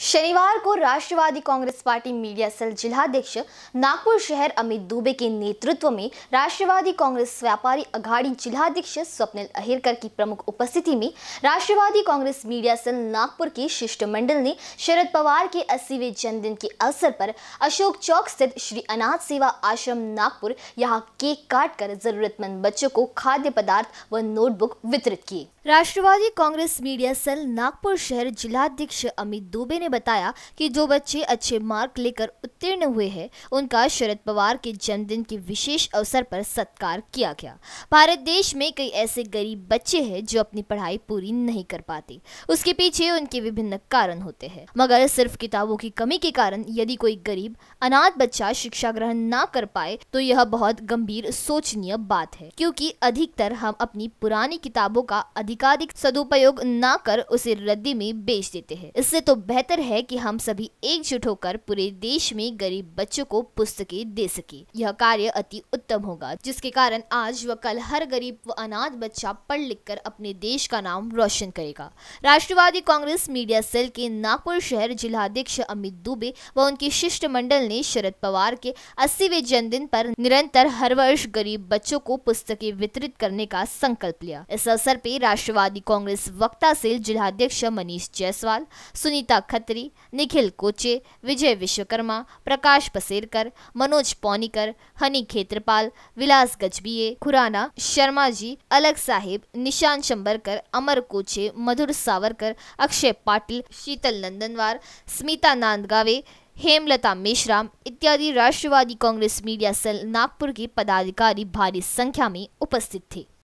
शनिवार को Rashtravadi Congress Party media cell जिलाध्यक्ष नागपुर शहर अमित दुबे के नेतृत्व में राष्ट्रवादी कांग्रेस व्यापारी अघाड़ी जिलाध्यक्ष स्वप्निल अहिरकर की प्रमुख उपस्थिति में Rashtravadi Congress media cell Nagpur के शिष्टमंडल ने शरद पवार के अस्सीवें जन्मदिन के अवसर पर अशोक चौक स्थित श्री अनाथ सेवा आश्रम नागपुर यहाँ केक काट कर जरूरतमंद बच्चों को खाद्य पदार्थ व नोटबुक वितरित किए Rashtravadi Congress media cell Nagpur शहर जिलाध्यक्ष अमित दुबे ने ने बताया कि जो बच्चे अच्छे मार्क लेकर उत्तीर्ण हुए हैं उनका शरद पवार के जन्मदिन के विशेष अवसर पर सत्कार किया गया भारत देश में कई ऐसे गरीब बच्चे हैं जो अपनी पढ़ाई पूरी नहीं कर पाते उसके पीछे उनके विभिन्न कारण होते हैं मगर सिर्फ किताबों की कमी के कारण यदि कोई गरीब अनाथ बच्चा शिक्षा ग्रहण ना कर पाए तो यह बहुत गंभीर सोचनीय बात है क्योंकि अधिकतर हम अपनी पुरानी किताबों का अधिकाधिक सदुपयोग ना कर उसे रद्दी में बेच देते हैं इससे तो बेहतर बेहतर है कि हम सभी एकजुट होकर पूरे देश में गरीब बच्चों को पुस्तकें दे सके यह कार्य अति उत्तम होगा जिसके कारण आज व कल हर गरीब व अनाथ बच्चा पढ़ लिख कर अपने देश का नाम रोशन करेगा राष्ट्रवादी कांग्रेस मीडिया सेल के नागपुर शहर जिलाध्यक्ष अमित दुबे व उनके शिष्टमंडल ने शरद पवार के अस्सीवे जन्मदिन पर निरंतर हर वर्ष गरीब बच्चों को पुस्तकें वितरित करने का संकल्प लिया इस अवसर पर राष्ट्रवादी कांग्रेस वक्ता सेल जिलाध्यक्ष मनीष जायसवाल सुनीता खत्री अत्रि निखिल कोचे विजय विश्वकर्मा प्रकाश पसेरकर मनोज पौनीकर हनी खेत्रपाल विलास गजबीए खुराना शर्मा जी अलग साहिब निशान शंबरकर अमर कोचे मधुर सावरकर अक्षय पाटिल शीतल नंदनवार स्मिता नांदगावे हेमलता मेश्राम इत्यादि Rashtravadi Congress media cell Nagpur के पदाधिकारी भारी संख्या में उपस्थित थे